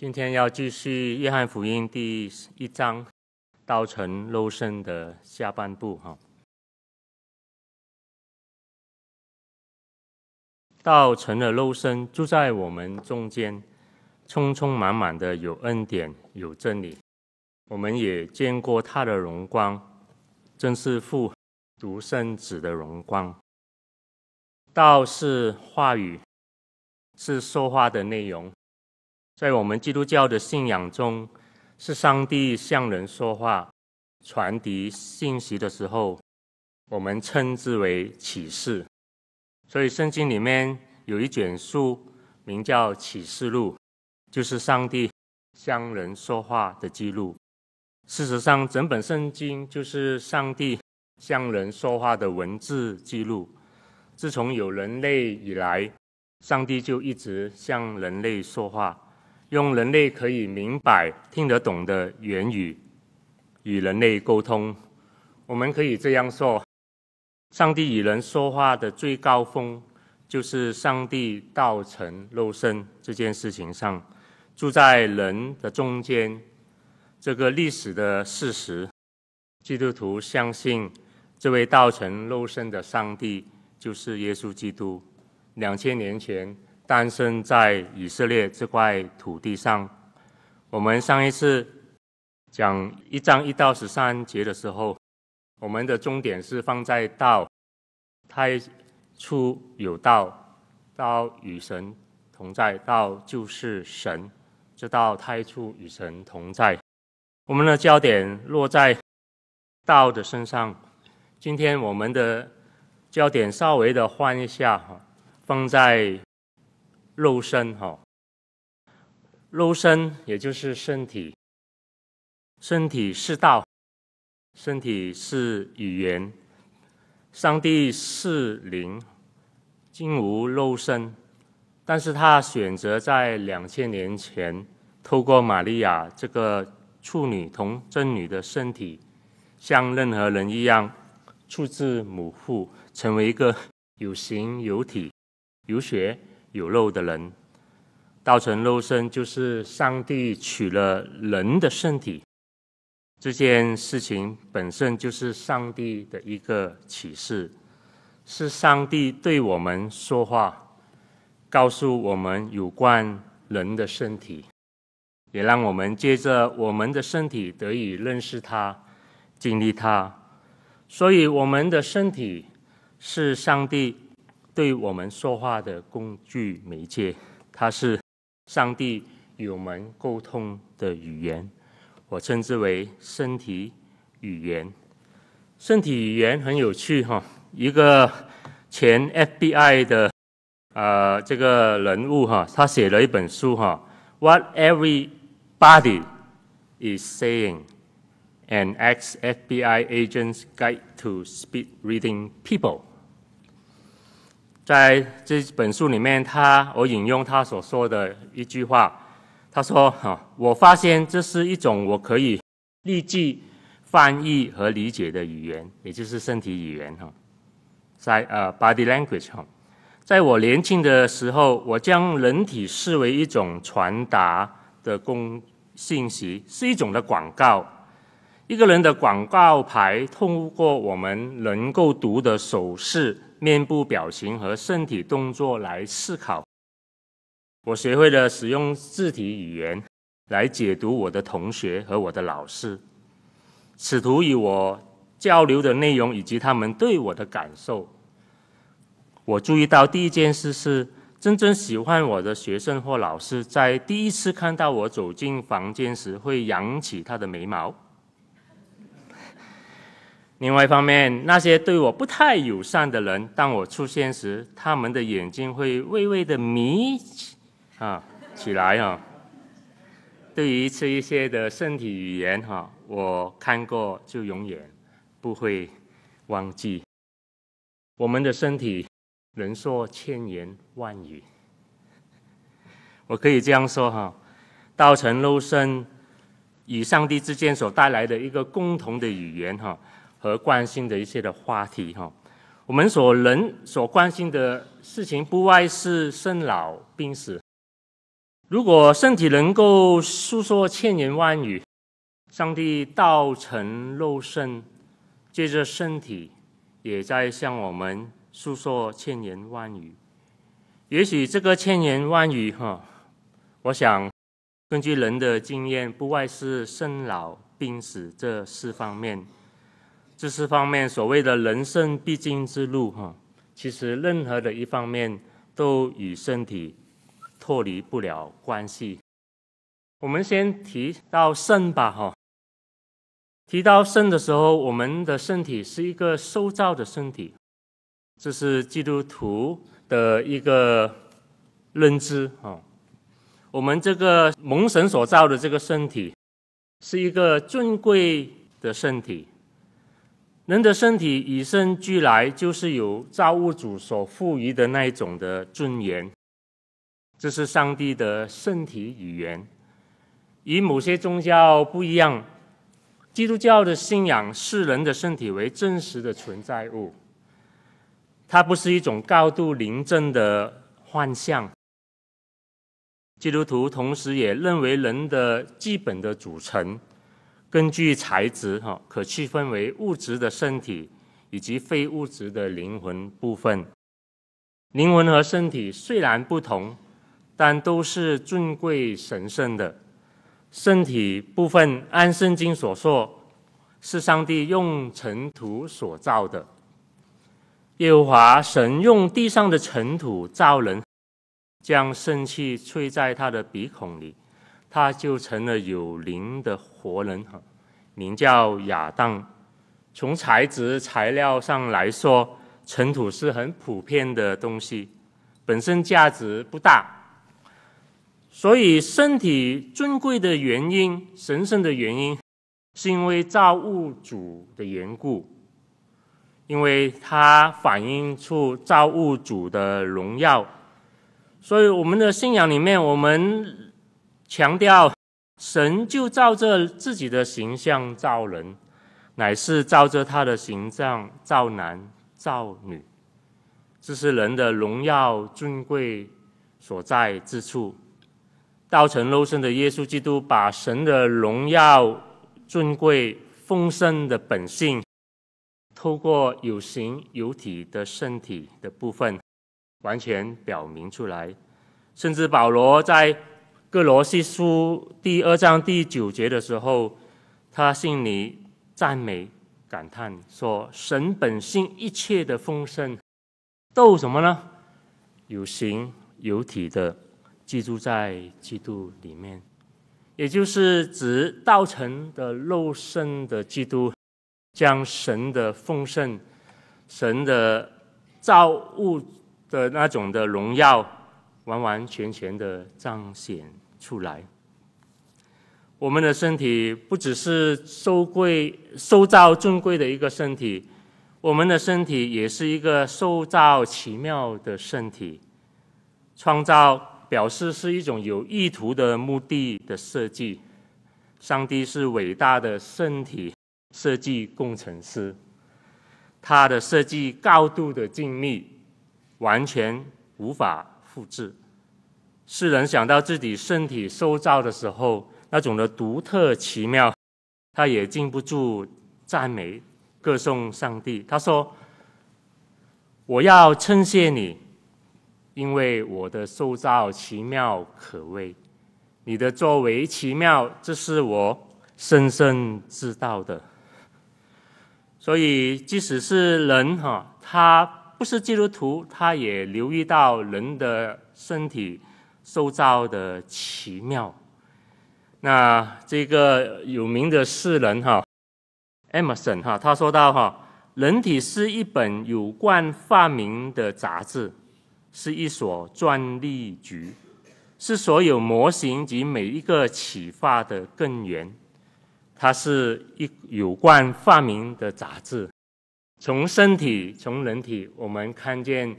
今天要继续《约翰福音》第一章，道成肉身的下半部哈。道成了肉身，住在我们中间，充充满满的有恩典，有真理。我们也见过他的荣光，真是父独生子的荣光。道是话语，是说话的内容。在我们基督教的信仰中，是上帝向人说话、传递信息的时候，我们称之为启示。所以，圣经里面有一卷书，名叫《启示录》，就是上帝向人说话的记录。事实上，整本圣经就是上帝向人说话的文字记录。自从有人类以来，上帝就一直向人类说话。用人类可以明白、听得懂的言语与人类沟通。我们可以这样说：，上帝与人说话的最高峰，就是上帝道成肉身这件事情上，住在人的中间。这个历史的事实，基督徒相信这位道成肉身的上帝就是耶稣基督。两千年前。诞生在以色列这块土地上。我们上一次讲一章一到十三节的时候，我们的重点是放在“道太出有道，道与神同在，道就是神，这道太出与神同在”。我们的焦点落在“道”的身上。今天我们的焦点稍微的换一下，哈，放在。肉身哈，肉身也就是身体，身体是道，身体是语言，上帝是灵，尽无肉身，但是他选择在两千年前，透过玛利亚这个处女同真女的身体，像任何人一样，出自母腹，成为一个有形有体有血。有肉的人，道成肉身，就是上帝取了人的身体。这件事情本身就是上帝的一个启示，是上帝对我们说话，告诉我们有关人的身体，也让我们借着我们的身体得以认识他，经历他。所以，我们的身体是上帝。对我们说话的工具媒介，它是上帝与我们沟通的语言。我称之为身体语言。身体语言很有趣哈。一个前 FBI 的呃这个人物哈，他写了一本书哈，《What Everybody Is Saying》，An Ex-FBI Agent's Guide to Speed Reading People。在这本书里面，他我引用他所说的一句话，他说：“哈，我发现这是一种我可以立即翻译和理解的语言，也就是身体语言哈，在呃 body language 哈，在我年轻的时候，我将人体视为一种传达的公信息，是一种的广告，一个人的广告牌，通过我们能够读的手势。”面部表情和身体动作来思考。我学会了使用肢体语言来解读我的同学和我的老师，试图与我交流的内容以及他们对我的感受。我注意到第一件事是，真正喜欢我的学生或老师，在第一次看到我走进房间时，会扬起他的眉毛。另外一方面，那些对我不太友善的人，当我出现时，他们的眼睛会微微的眯起，啊，起来啊。对于这一些的身体语言哈，我看过就永远不会忘记。我们的身体能说千言万语，我可以这样说哈，道成肉身与上帝之间所带来的一个共同的语言哈。和关心的一些的话题哈，我们所人所关心的事情不外是生老病死。如果身体能够诉说千言万语，上帝道成肉身，接着身体也在向我们诉说千言万语。也许这个千言万语哈，我想根据人的经验，不外是生老病死这四方面。知识方面，所谓的人生必经之路，哈，其实任何的一方面都与身体脱离不了关系。我们先提到肾吧，哈。提到肾的时候，我们的身体是一个受造的身体，这是基督徒的一个认知，哈。我们这个蒙神所造的这个身体，是一个尊贵的身体。人的身体与生俱来就是有造物主所赋予的那一种的尊严，这是上帝的身体语言。与某些宗教不一样，基督教的信仰视人的身体为真实的存在物，它不是一种高度灵振的幻象。基督徒同时也认为人的基本的组成。根据材质，哈，可区分为物质的身体以及非物质的灵魂部分。灵魂和身体虽然不同，但都是尊贵神圣的。身体部分，按圣经所说，是上帝用尘土所造的。耶和华神用地上的尘土造人，将生气吹在他的鼻孔里。他就成了有灵的活人哈，名叫亚当。从材质材料上来说，尘土是很普遍的东西，本身价值不大。所以身体尊贵的原因、神圣的原因，是因为造物主的缘故，因为它反映出造物主的荣耀。所以我们的信仰里面，我们。强调，神就照着自己的形象造人，乃是照着他的形象造男造女，这是人的荣耀尊贵所在之处。道成肉身的耶稣基督把神的荣耀尊贵丰盛的本性，透过有形有体的身体的部分，完全表明出来。甚至保罗在。各罗西书第二章第九节的时候，他心里赞美、感叹，说：“神本性一切的丰盛，都什么呢？有形有体的，寄住在基督里面，也就是指道成的肉身的基督，将神的丰盛、神的造物的那种的荣耀。”完完全全的彰显出来。我们的身体不只是受贵、受造尊贵的一个身体，我们的身体也是一个受造奇妙的身体。创造表示是一种有意图的目的的设计。上帝是伟大的身体设计工程师，他的设计高度的精密，完全无法复制。世人想到自己身体受造的时候，那种的独特奇妙，他也禁不住赞美，歌颂上帝。他说：“我要称谢你，因为我的受造奇妙可畏，你的作为奇妙，这是我深深知道的。”所以，即使是人哈，他不是基督徒，他也留意到人的身体。塑造的奇妙。那这个有名的诗人哈，Emerson 哈，他说到哈，人体是一本有关发明的杂志，是一所专利局，是所有模型及每一个启发的根源。它是一有关发明的杂志。从身体，从人体，我们看见。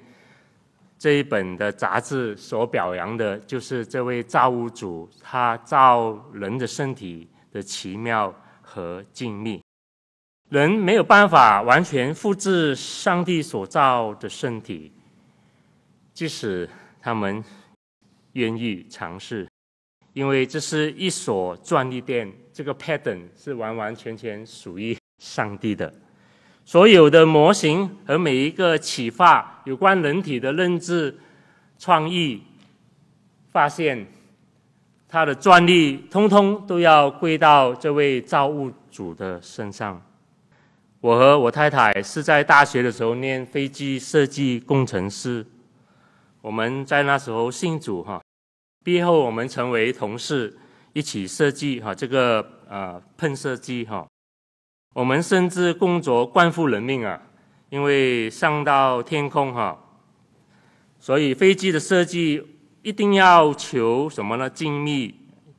这一本的杂志所表扬的，就是这位造物主他造人的身体的奇妙和精密。人没有办法完全复制上帝所造的身体，即使他们愿意尝试，因为这是一所专利店，这个 pattern 是完完全全属于上帝的。所有的模型和每一个启发有关人体的认知、创意、发现，它的专利通通都要归到这位造物主的身上。我和我太太是在大学的时候念飞机设计工程师，我们在那时候信主哈，毕业后我们成为同事，一起设计哈这个呃喷射机哈。我们深知工作关乎人命啊，因为上到天空哈，所以飞机的设计一定要求什么呢？精密，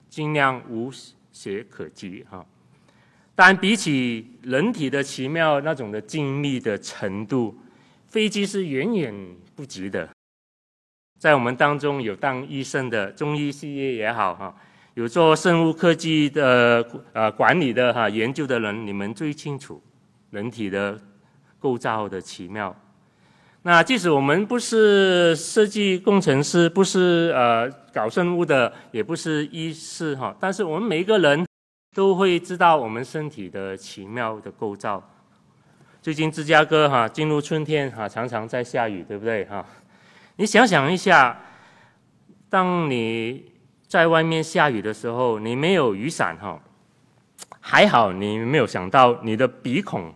尽量无懈可击哈。但比起人体的奇妙那种的精密的程度，飞机是远远不及的。在我们当中有当医生的，中医西医也好哈。有做生物科技的呃管理的哈，研究的人，你们最清楚人体的构造的奇妙。那即使我们不是设计工程师，不是呃搞生物的，也不是医师哈，但是我们每一个人都会知道我们身体的奇妙的构造。最近芝加哥哈进入春天哈，常常在下雨，对不对哈？你想想一下，当你。在外面下雨的时候，你没有雨伞哈，还好你没有想到你的鼻孔，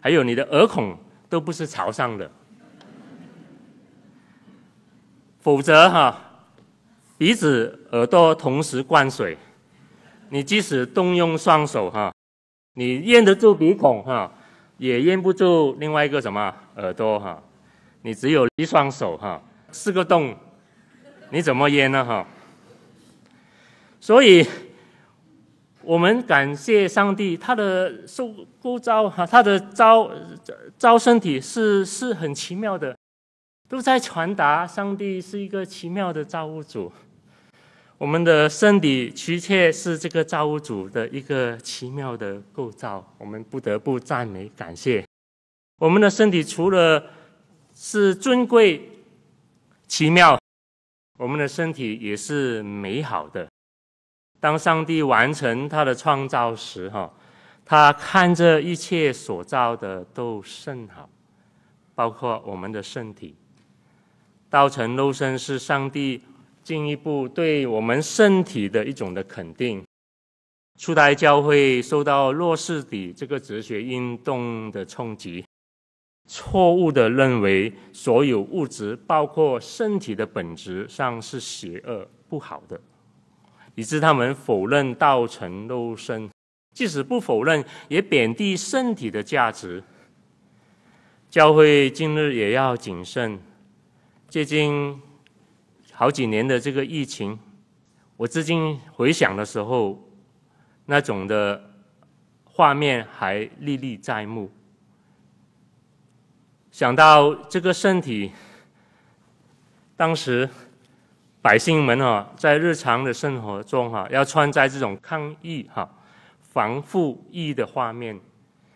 还有你的耳孔都不是朝上的，否则哈，鼻子耳朵同时灌水，你即使动用双手哈，你咽得住鼻孔哈，也咽不住另外一个什么耳朵哈，你只有一双手哈，四个洞，你怎么咽呢哈？所以，我们感谢上帝，他的受构造哈，他的招招身体是是很奇妙的，都在传达上帝是一个奇妙的造物主。我们的身体的确是这个造物主的一个奇妙的构造，我们不得不赞美感谢。我们的身体除了是尊贵、奇妙，我们的身体也是美好的。当上帝完成他的创造时，哈，他看着一切所造的都甚好，包括我们的身体。造成肉身是上帝进一步对我们身体的一种的肯定。初代教会受到弱势底这个哲学运动的冲击，错误的认为所有物质，包括身体的本质上是邪恶、不好的。以致他们否认道成肉身，即使不否认，也贬低身体的价值。教会今日也要谨慎。最近好几年的这个疫情，我至今回想的时候，那种的画面还历历在目。想到这个身体，当时。百姓们啊，在日常的生活中哈，要穿在这种抗疫哈防护衣的画面，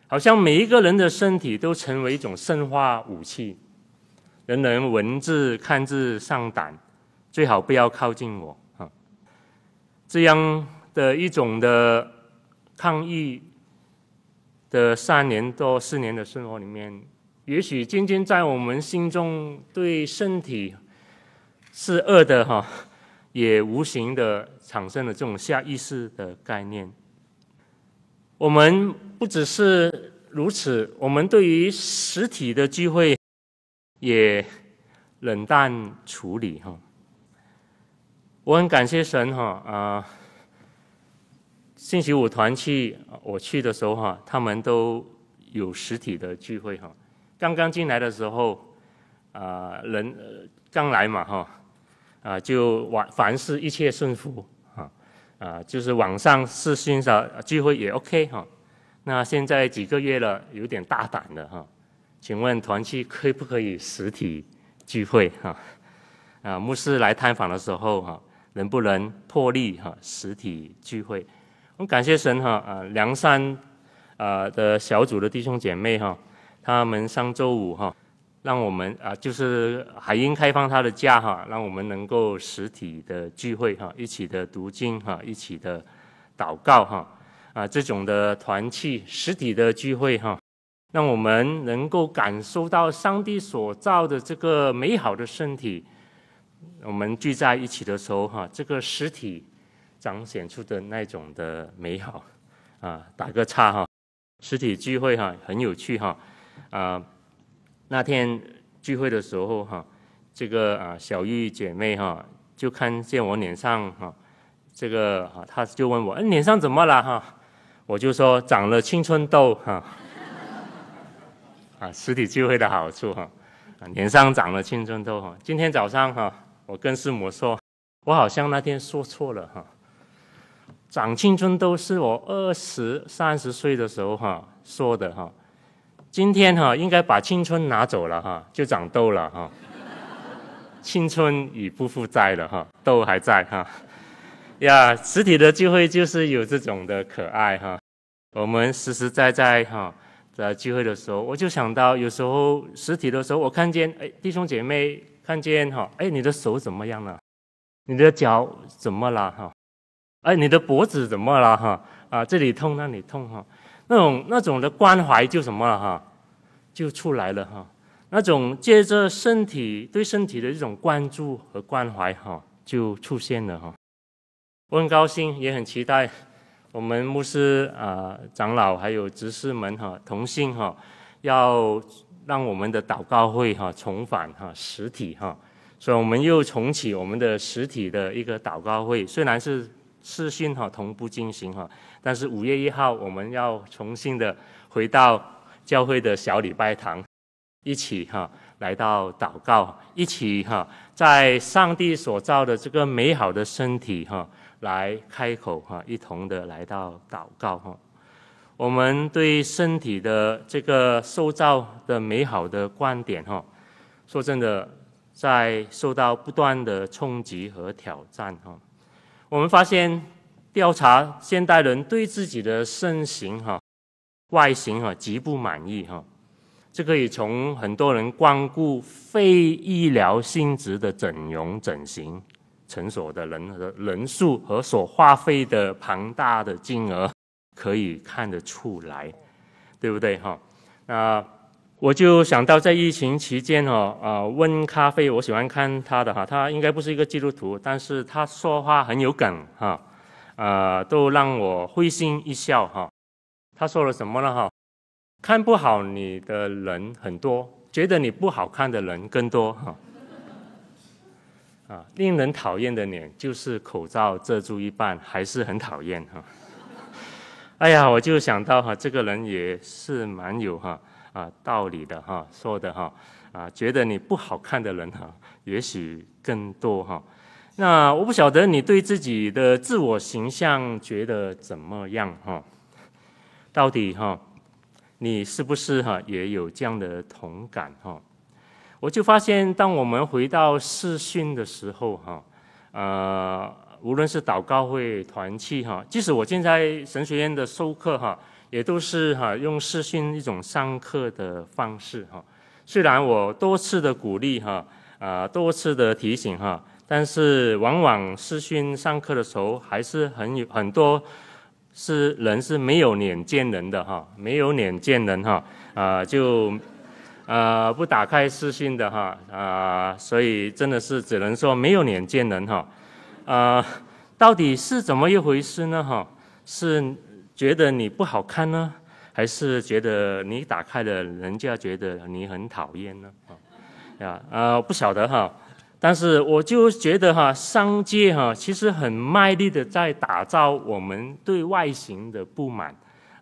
好像每一个人的身体都成为一种生化武器。人人闻字看字上胆，最好不要靠近我啊！这样的一种的抗疫的三年多四年的生活里面，也许渐渐在我们心中对身体。是恶的哈，也无形的产生了这种下意识的概念。我们不只是如此，我们对于实体的聚会也冷淡处理哈。我很感谢神哈啊，星期五团去我去的时候哈，他们都有实体的聚会哈。刚刚进来的时候啊，人刚来嘛哈。啊，就晚凡事一切顺服啊，啊，就是网上四星的聚会也 OK 哈。那现在几个月了，有点大胆了哈。请问团契可不可以实体聚会哈？啊，牧师来探访的时候哈，能不能破例哈实体聚会？我们感谢神哈啊，梁山啊的小组的弟兄姐妹哈，他们上周五哈。让我们啊，就是海英开放他的家哈，让我们能够实体的聚会哈，一起的读经哈，一起的祷告哈，啊，这种的团契实体的聚会哈，让我们能够感受到上帝所造的这个美好的身体。我们聚在一起的时候哈，这个实体彰显出的那种的美好啊，打个叉哈，实体聚会哈，很有趣哈，啊。那天聚会的时候，哈，这个啊，小玉姐妹哈，就看见我脸上哈，这个哈，她就问我，嗯，脸上怎么了哈？我就说长了青春痘哈。啊，实体聚会的好处哈，脸上长了青春痘哈。今天早上哈，我跟师母说，我好像那天说错了哈，长青春痘是我二十三十岁的时候哈说的哈。今天哈，应该把青春拿走了哈，就长痘了哈。青春已不复在了哈，痘还在哈。呀，实体的聚会就是有这种的可爱哈。我们实实在在哈，在聚会的时候，我就想到有时候实体的时候，我看见哎，弟兄姐妹看见哈，哎，你的手怎么样了？你的脚怎么了哈？哎，你的脖子怎么了哈？啊，这里痛那里痛哈。那种那种的关怀就什么了哈，就出来了哈。那种借着身体对身体的一种关注和关怀哈，就出现了哈。我很高兴，也很期待我们牧师啊、长老还有执事们哈、同心哈，要让我们的祷告会哈重返哈实体哈。所以我们又重启我们的实体的一个祷告会，虽然是视讯哈同步进行哈。但是五月一号，我们要重新的回到教会的小礼拜堂，一起哈来到祷告，一起哈在上帝所造的这个美好的身体哈来开口哈一同的来到祷告哈。我们对身体的这个塑造的美好的观点哈，说真的，在受到不断的冲击和挑战哈，我们发现。调查现代人对自己的身形哈、外形哈极不满意哈，这可以从很多人光顾非医疗性质的整容整形诊所的人人数和所花费的庞大的金额可以看得出来，对不对哈？那我就想到在疫情期间哦，呃，温咖啡，我喜欢看他的哈，他应该不是一个基督徒，但是他说话很有梗哈。呃，都让我会心一笑哈。他说了什么呢哈？看不好你的人很多，觉得你不好看的人更多哈。啊，令人讨厌的脸就是口罩遮住一半，还是很讨厌哈。哎呀，我就想到哈，这个人也是蛮有哈啊道理的哈，说的哈啊，觉得你不好看的人哈，也许更多哈。那我不晓得你对自己的自我形象觉得怎么样哈？到底哈，你是不是哈也有这样的同感哈？我就发现，当我们回到试训的时候哈，呃，无论是祷告会团契哈，即使我现在神学院的授课哈，也都是哈用试训一种上课的方式哈。虽然我多次的鼓励哈，啊，多次的提醒哈。但是往往私信上课的时候还是很有很多是人是没有脸见人的哈，没有脸见人哈啊就啊不打开私信的哈啊，所以真的是只能说没有脸见人哈啊，到底是怎么一回事呢哈？是觉得你不好看呢，还是觉得你打开了人家觉得你很讨厌呢？啊啊不晓得哈。但是我就觉得哈，商界哈其实很卖力的在打造我们对外形的不满，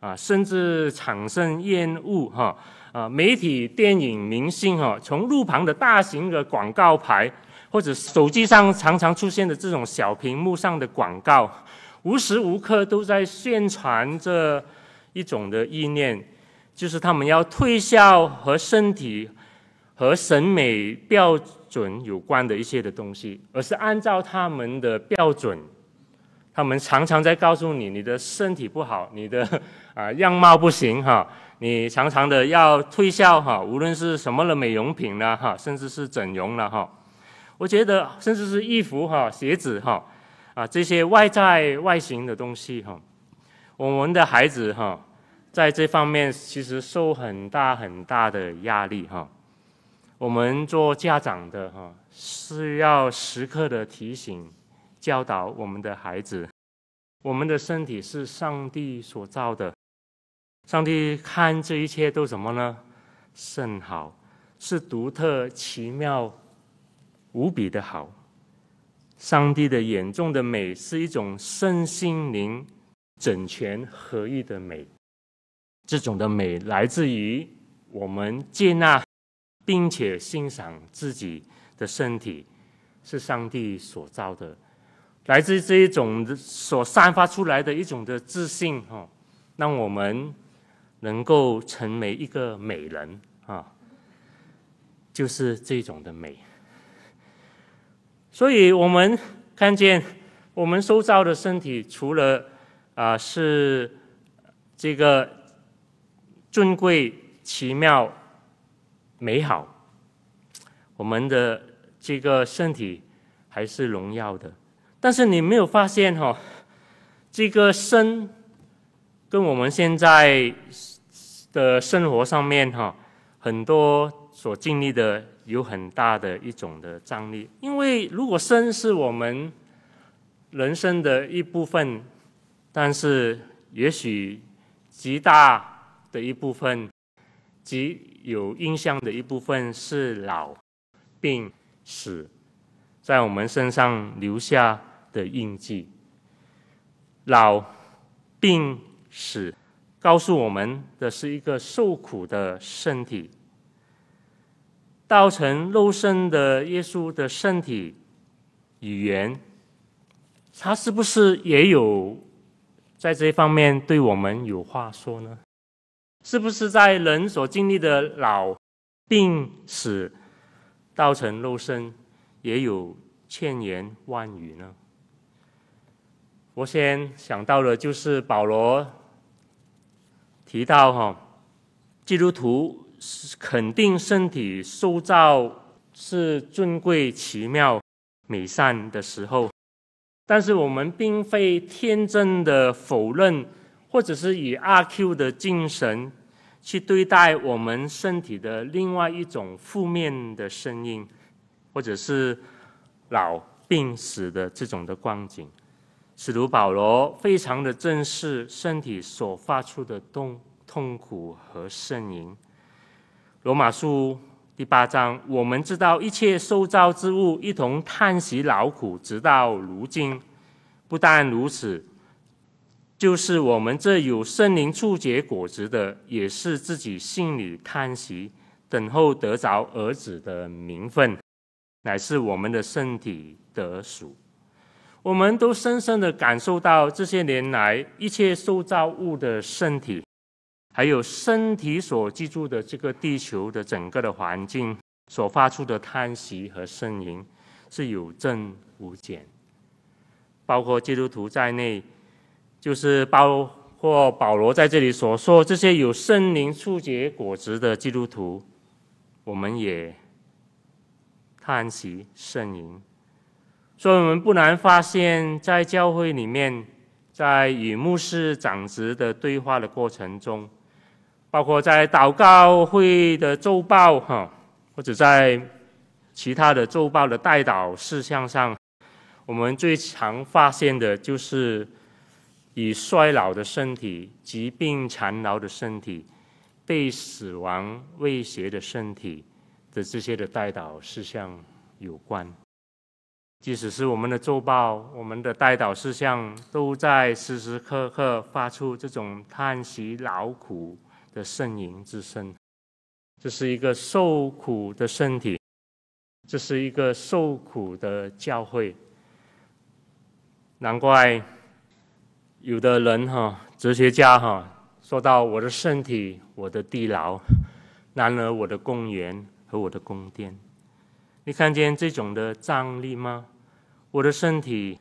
啊，甚至产生厌恶哈，啊，媒体、电影、明星哈，从路旁的大型的广告牌，或者手机上常常出现的这种小屏幕上的广告，无时无刻都在宣传着一种的意念，就是他们要推销和身体和审美标。准有关的一些的东西，而是按照他们的标准，他们常常在告诉你你的身体不好，你的啊样貌不行哈，你常常的要推销哈，无论是什么的美容品啦哈，甚至是整容了哈，我觉得甚至是衣服哈、鞋子哈啊这些外在外形的东西哈，我们的孩子哈在这方面其实受很大很大的压力哈。我们做家长的哈，是要时刻的提醒、教导我们的孩子。我们的身体是上帝所造的，上帝看这一切都什么呢？甚好，是独特、奇妙、无比的好。上帝的眼中的美是一种身心灵整全合一的美，这种的美来自于我们接纳。并且欣赏自己的身体，是上帝所造的，来自这一种所散发出来的一种的自信哈，让我们能够成为一个美人啊，就是这种的美。所以我们看见我们收造的身体，除了啊是这个尊贵奇妙。美好，我们的这个身体还是荣耀的，但是你没有发现哈，这个生跟我们现在的生活上面哈，很多所经历的有很大的一种的张力，因为如果生是我们人生的一部分，但是也许极大的一部分。及有印象的一部分是老、病、死，在我们身上留下的印记。老、病、死告诉我们的是一个受苦的身体，造成肉身的耶稣的身体、语言，他是不是也有在这方面对我们有话说呢？是不是在人所经历的老、病、死，造成肉身，也有千言万语呢？我先想到的就是保罗提到哈，基督徒肯定身体塑造是尊贵、奇妙、美善的时候，但是我们并非天真的否认，或者是以阿 Q 的精神。去对待我们身体的另外一种负面的声音，或者是老病死的这种的光景。使徒保罗非常的正视身体所发出的痛痛苦和呻吟。罗马书第八章，我们知道一切受造之物一同叹息劳苦，直到如今。不但如此。就是我们这有呻灵触结果子的，也是自己心里叹息，等候得着儿子的名分，乃是我们的身体得赎。我们都深深的感受到，这些年来一切受造物的身体，还有身体所居住的这个地球的整个的环境所发出的叹息和呻吟，是有增无减。包括基督徒在内。就是包括保罗在这里所说，这些有圣灵触结果子的基督徒，我们也叹息圣灵。所以，我们不难发现，在教会里面，在与牧师长子的对话的过程中，包括在祷告会的奏报哈，或者在其他的奏报的代祷事项上，我们最常发现的就是。以衰老的身体、疾病缠绕的身体、被死亡威胁的身体的这些的代祷事项有关。即使是我们的周报、我们的代祷事项，都在时时刻刻发出这种叹息劳苦的呻吟之声。这是一个受苦的身体，这是一个受苦的教会。难怪。有的人哈，哲学家哈，说到我的身体，我的地牢，然而我的公园和我的宫殿，你看见这种的张力吗？我的身体，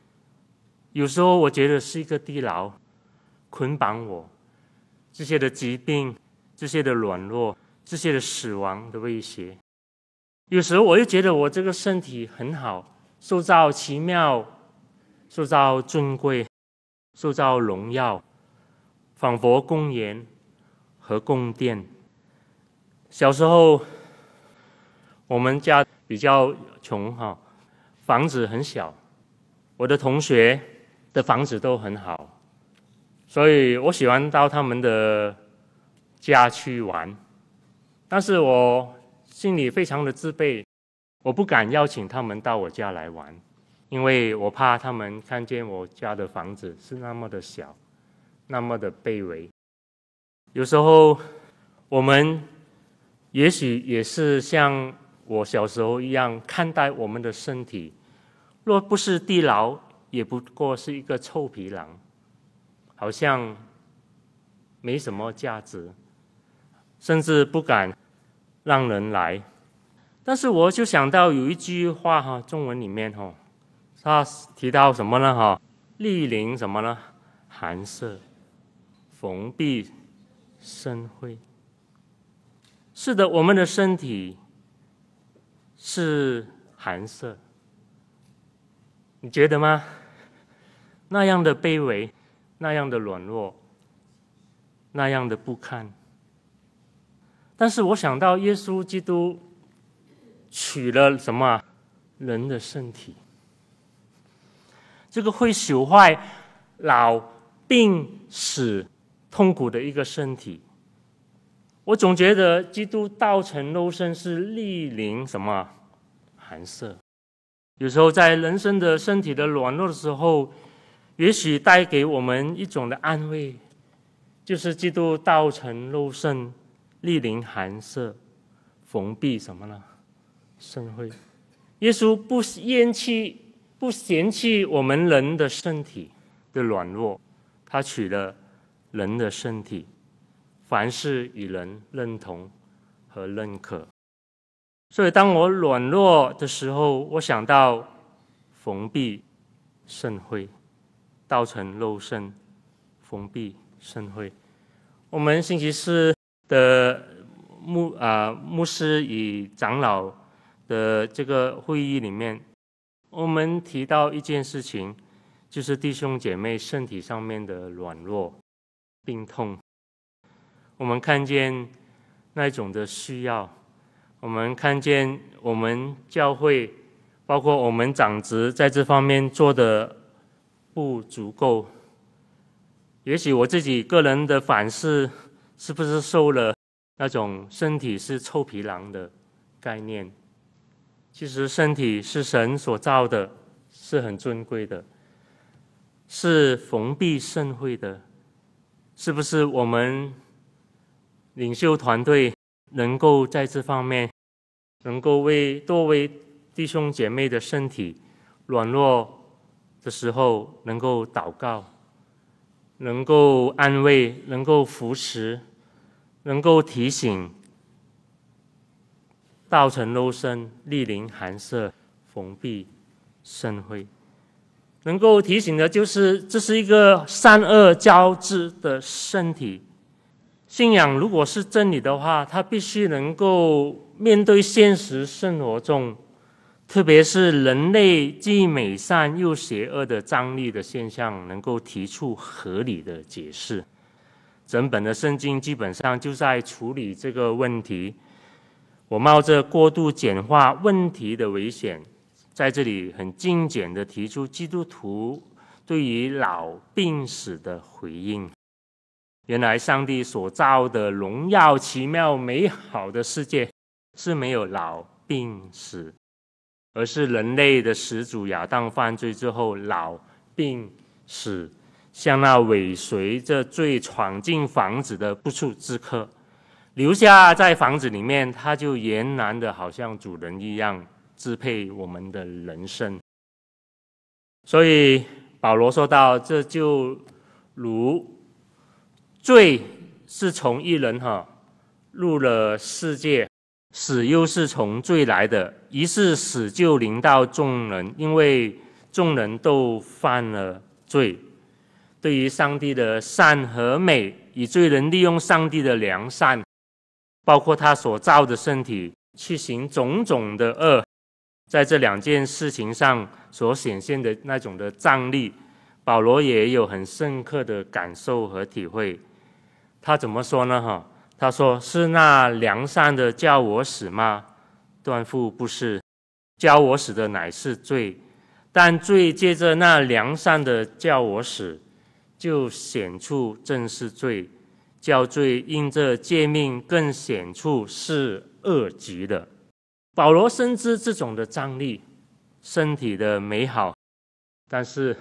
有时候我觉得是一个地牢，捆绑我，这些的疾病，这些的软弱，这些的死亡的威胁。有时候我又觉得我这个身体很好，塑造奇妙，塑造尊贵。塑造荣耀、仿佛公园和宫殿。小时候，我们家比较穷哈，房子很小，我的同学的房子都很好，所以我喜欢到他们的家去玩，但是我心里非常的自卑，我不敢邀请他们到我家来玩。因为我怕他们看见我家的房子是那么的小，那么的卑微。有时候我们也许也是像我小时候一样看待我们的身体，若不是地牢，也不过是一个臭皮囊，好像没什么价值，甚至不敢让人来。但是我就想到有一句话哈，中文里面哈。他提到什么呢？哈，莅临什么呢？寒舍，逢壁，生辉。是的，我们的身体是寒舍，你觉得吗？那样的卑微，那样的软弱，那样的不堪。但是我想到耶稣基督娶了什么人的身体？这个会朽坏、老、病、死、痛苦的一个身体。我总觉得基督道成肉身是莅临什么寒舍？有时候在人生的身体的软弱的时候，也许带给我们一种的安慰，就是基督道成肉身莅临寒舍，缝蔽什么呢？身辉。耶稣不厌弃。不嫌弃我们人的身体的软弱，他取了人的身体，凡事与人认同和认可。所以，当我软弱的时候，我想到逢闭、甚会、道成肉身、逢闭、甚会。我们星期四的牧啊牧师与长老的这个会议里面。我们提到一件事情，就是弟兄姐妹身体上面的软弱、病痛。我们看见那种的需要，我们看见我们教会，包括我们长子在这方面做的不足够。也许我自己个人的反思，是不是受了那种“身体是臭皮囊”的概念？其实身体是神所造的，是很尊贵的，是逢必盛会的，是不是？我们领袖团队能够在这方面，能够为多位弟兄姐妹的身体软弱的时候，能够祷告，能够安慰，能够扶持，能够提醒。道成肉身，立临寒舍，逢壁生辉。能够提醒的就是，这是一个善恶交织的身体。信仰如果是真理的话，它必须能够面对现实生活中，特别是人类既美善又邪恶的张力的现象，能够提出合理的解释。整本的圣经基本上就在处理这个问题。我冒着过度简化问题的危险，在这里很精简地提出基督徒对于老病死的回应：原来上帝所造的荣耀、奇妙、美好的世界是没有老病死，而是人类的始祖亚当犯罪之后，老病死像那尾随着罪闯进房子的不速之客。留下在房子里面，他就俨然的好像主人一样支配我们的人生。所以保罗说到，这就如罪是从一人哈入了世界，死又是从罪来的，于是死就临到众人，因为众人都犯了罪。对于上帝的善和美，以罪人利用上帝的良善。包括他所造的身体去行种种的恶，在这两件事情上所显现的那种的张力，保罗也有很深刻的感受和体会。他怎么说呢？哈，他说是那良善的叫我死吗？断父不是，叫我死的乃是罪，但罪借着那良善的叫我死，就显出正是罪。叫罪，因这诫命更显出是恶极的。保罗深知这种的张力，身体的美好，但是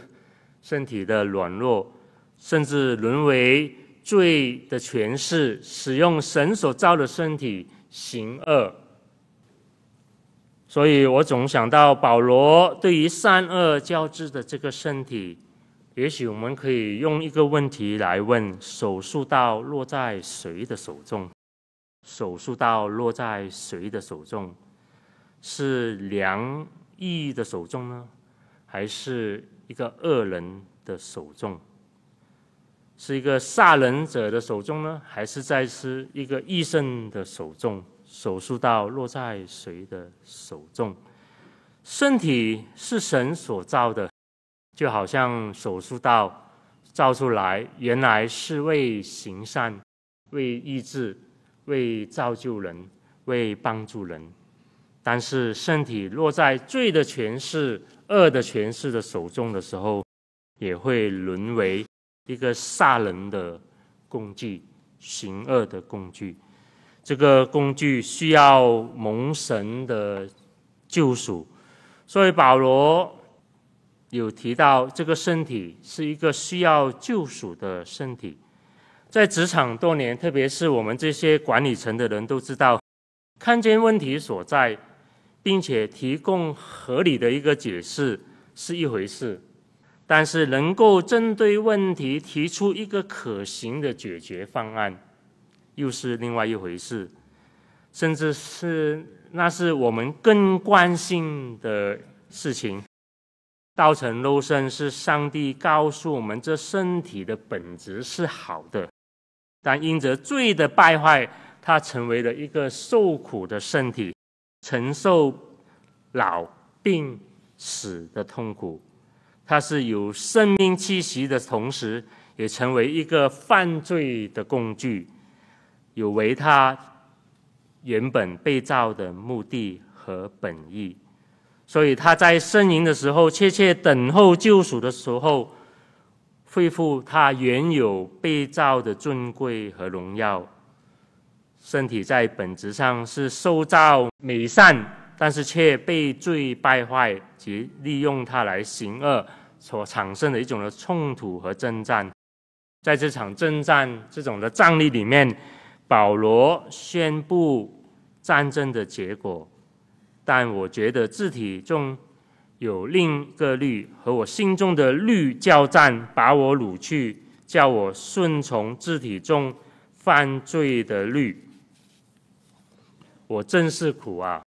身体的软弱，甚至沦为罪的权势，使用神所造的身体行恶。所以我总想到保罗对于善恶交织的这个身体。也许我们可以用一个问题来问：手术刀落在谁的手中？手术刀落在谁的手中？是良医的手中呢，还是一个恶人的手中？是一个杀人者的手中呢，还是在是一个医生的手中？手术刀落在谁的手中？身体是神所造的。就好像手术刀造出来，原来是为行善、为医治、为造就人、为帮助人，但是身体落在罪的权势、恶的权势的手中的时候，也会沦为一个杀人的工具、行恶的工具。这个工具需要蒙神的救赎，所以保罗。有提到这个身体是一个需要救赎的身体，在职场多年，特别是我们这些管理层的人都知道，看见问题所在，并且提供合理的一个解释是一回事，但是能够针对问题提出一个可行的解决方案，又是另外一回事，甚至是那是我们更关心的事情。造成肉身是上帝告诉我们，这身体的本质是好的，但因着罪的败坏，它成为了一个受苦的身体，承受老、病、死的痛苦。它是有生命气息的同时，也成为一个犯罪的工具，有违它原本被造的目的和本意。所以他在呻吟的时候，切切等候救赎的时候，恢复他原有被造的尊贵和荣耀。身体在本质上是受造美善，但是却被罪败坏及利用它来行恶，所产生的一种的冲突和征战。在这场征战、这种的战力里面，保罗宣布战争的结果。但我觉得字体中，有另一个律和我心中的律交战，把我掳去，叫我顺从字体中犯罪的律。我真是苦啊！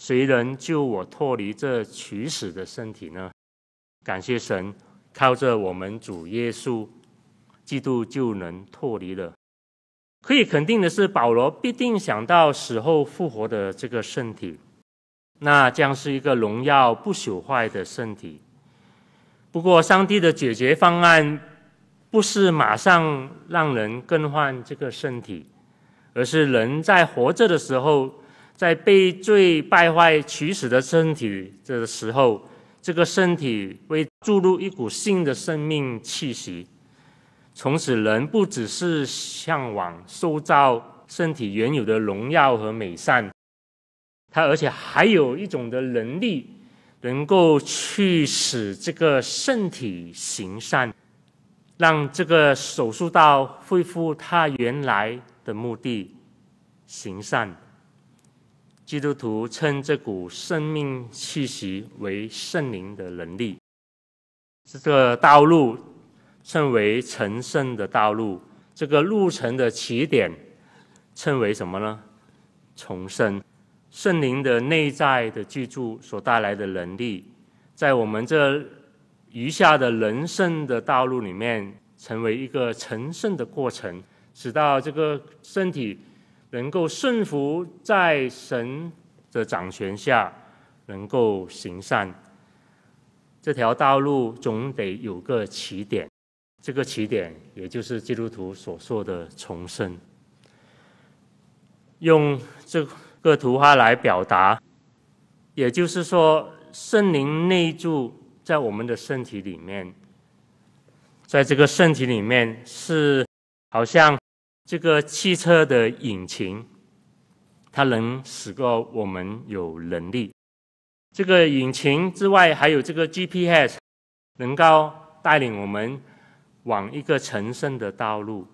谁能救我脱离这取死的身体呢？感谢神，靠着我们主耶稣基督就能脱离了。可以肯定的是，保罗必定想到死后复活的这个圣体。那将是一个荣耀不朽坏的身体。不过，上帝的解决方案不是马上让人更换这个身体，而是人在活着的时候，在被罪败坏取死的身体的时候，这个身体会注入一股新的生命气息，从此人不只是向往塑造身体原有的荣耀和美善。他而且还有一种的能力，能够去使这个圣体行善，让这个手术刀恢复它原来的目的，行善。基督徒称这股生命气息为圣灵的能力，这个道路称为成圣的道路，这个路程的起点称为什么呢？重生。圣灵的内在的居住所带来的能力，在我们这余下的人生的道路里面，成为一个成圣的过程，使到这个身体能够顺服在神的掌权下，能够行善。这条道路总得有个起点，这个起点也就是基督徒所说的重生。用这。个图画来表达，也就是说，圣灵内住在我们的身体里面，在这个身体里面是好像这个汽车的引擎，它能使个我们有能力。这个引擎之外，还有这个 GPS，能够带领我们往一个成圣的道路，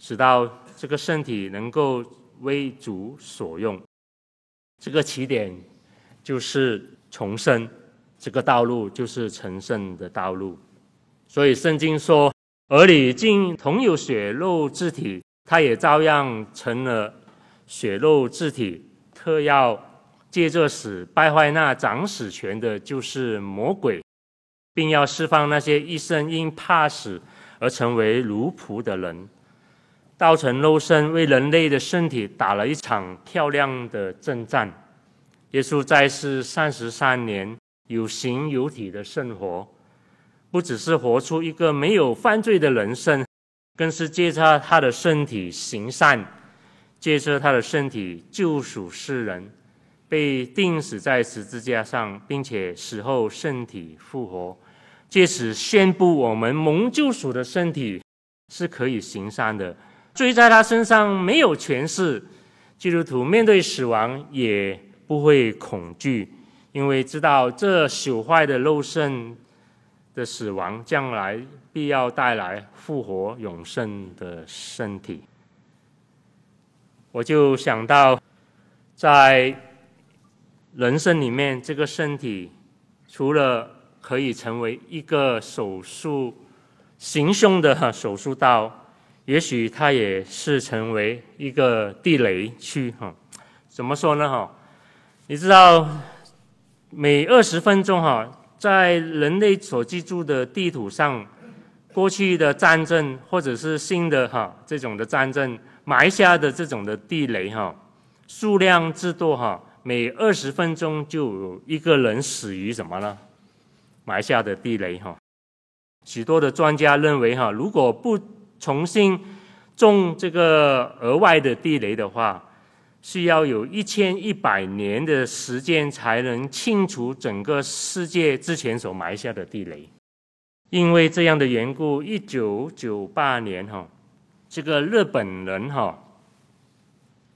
使到这个身体能够为主所用。这个起点就是重生，这个道路就是成圣的道路。所以圣经说：“而你竟同有血肉之体，他也照样成了血肉之体。特要借着死败坏那掌死权的，就是魔鬼，并要释放那些一生因怕死而成为奴仆的人。”道成肉身，为人类的身体打了一场漂亮的征战。耶稣在世三十三年，有形有体的生活，不只是活出一个没有犯罪的人生，更是借着他的身体行善，借着他的身体救赎世人，被钉死在十字架上，并且死后身体复活，借此宣布我们蒙救赎的身体是可以行善的。追在他身上没有权势，基督徒面对死亡也不会恐惧，因为知道这朽坏的肉身的死亡，将来必要带来复活永生的身体。我就想到，在人生里面，这个身体除了可以成为一个手术行凶的手术刀。也许它也是成为一个地雷区哈，怎么说呢哈？你知道，每二十分钟哈，在人类所居住的地图上，过去的战争或者是新的哈这种的战争埋下的这种的地雷哈，数量之多哈，每二十分钟就有一个人死于什么呢？埋下的地雷哈。许多的专家认为哈，如果不重新种这个额外的地雷的话，需要有一千一百年的时间才能清除整个世界之前所埋下的地雷。因为这样的缘故，一九九八年哈，这个日本人哈，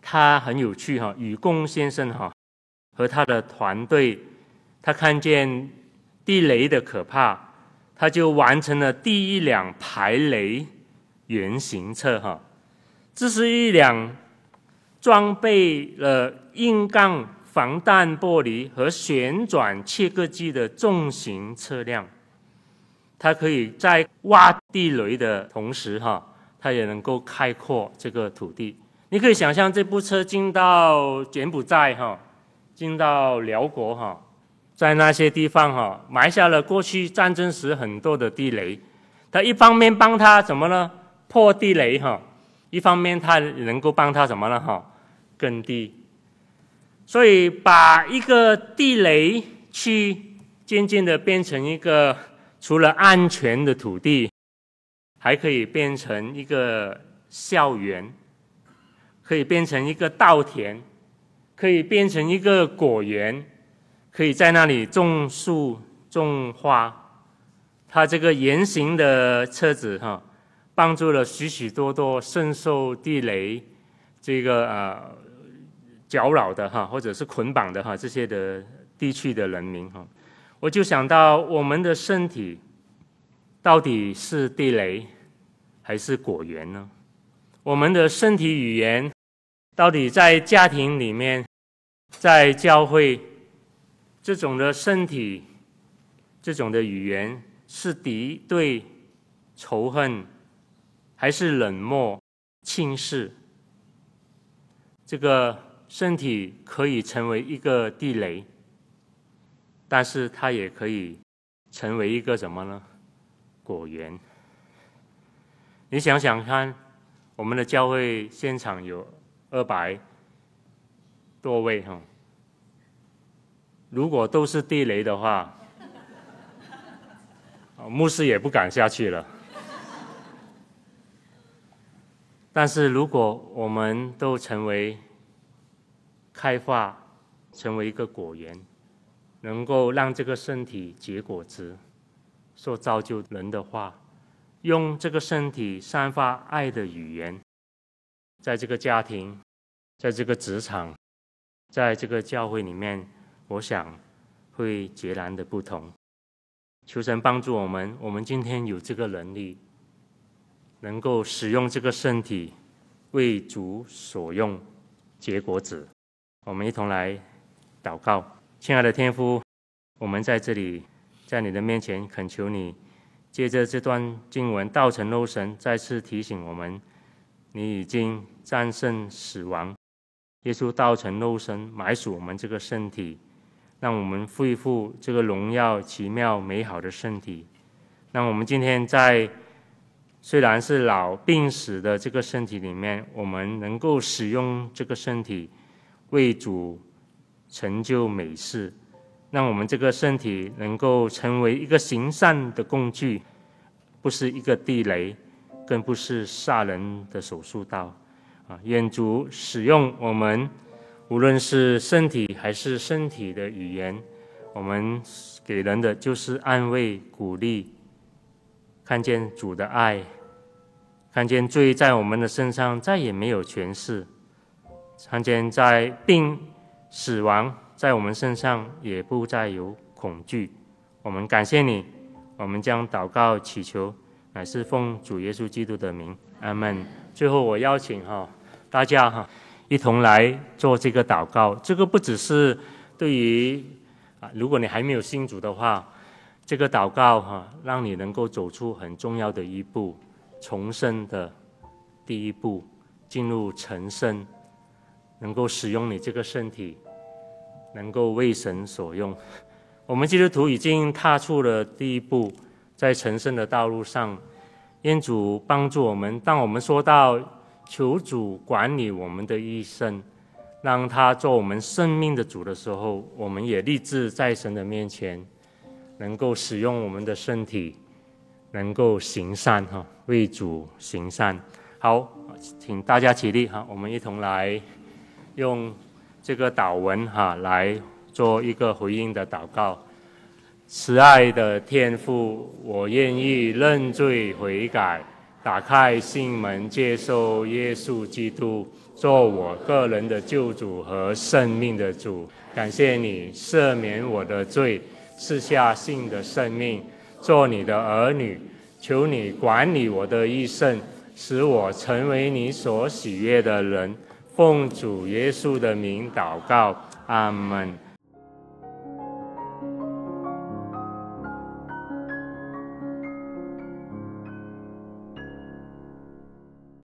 他很有趣哈，宇工先生哈，和他的团队，他看见地雷的可怕，他就完成了第一两排雷。原型车哈，这是一辆装备了硬杠防弹玻璃和旋转切割机的重型车辆，它可以在挖地雷的同时哈，它也能够开阔这个土地。你可以想象这部车进到柬埔寨哈，进到辽国哈，在那些地方哈埋下了过去战争时很多的地雷，它一方面帮他怎么呢？破地雷哈，一方面它能够帮他什么呢？哈，耕地。所以把一个地雷区渐渐的变成一个除了安全的土地，还可以变成一个校园，可以变成一个稻田，可以变成一个果园，可以在那里种树种花。它这个圆形的车子哈。帮助了许许多多深受地雷这个呃搅扰的哈，或者是捆绑的哈这些的地区的人民哈，我就想到我们的身体到底是地雷还是果园呢？我们的身体语言到底在家庭里面，在教会这种的身体这种的语言是敌对仇恨？还是冷漠、轻视。这个身体可以成为一个地雷，但是它也可以成为一个什么呢？果园。你想想看，我们的教会现场有二百多位哈，如果都是地雷的话，牧师也不敢下去了。但是如果我们都成为开发成为一个果园，能够让这个身体结果子，说造就人的话，用这个身体散发爱的语言，在这个家庭，在这个职场，在这个教会里面，我想会截然的不同。求神帮助我们，我们今天有这个能力。能够使用这个身体为主所用，结果子，我们一同来祷告，亲爱的天父，我们在这里，在你的面前恳求你，借着这段经文，道成肉身，再次提醒我们，你已经战胜死亡，耶稣道成肉身埋属我们这个身体，让我们恢复这个荣耀、奇妙、美好的身体，那我们今天在。虽然是老病死的这个身体里面，我们能够使用这个身体为主成就美事，让我们这个身体能够成为一个行善的工具，不是一个地雷，更不是杀人的手术刀。啊，愿主使用我们，无论是身体还是身体的语言，我们给人的就是安慰鼓励。看见主的爱，看见罪在我们的身上再也没有权势，看见在病、死亡在我们身上也不再有恐惧。我们感谢你，我们将祷告祈求，乃是奉主耶稣基督的名，阿门。最后，我邀请哈大家哈一同来做这个祷告。这个不只是对于啊，如果你还没有信主的话。这个祷告哈，让你能够走出很重要的一步，重生的第一步，进入成圣，能够使用你这个身体，能够为神所用。我们基督徒已经踏出了第一步，在成圣的道路上，愿主帮助我们。当我们说到求主管理我们的一生，让他做我们生命的主的时候，我们也立志在神的面前。能够使用我们的身体，能够行善哈，为主行善。好，请大家起立哈，我们一同来用这个祷文哈来做一个回应的祷告。慈爱的天父，我愿意认罪悔改，打开心门接受耶稣基督做我个人的救主和生命的主。感谢你赦免我的罪。赐下性的生命，做你的儿女，求你管理我的一生，使我成为你所喜悦的人。奉主耶稣的名祷告，阿门。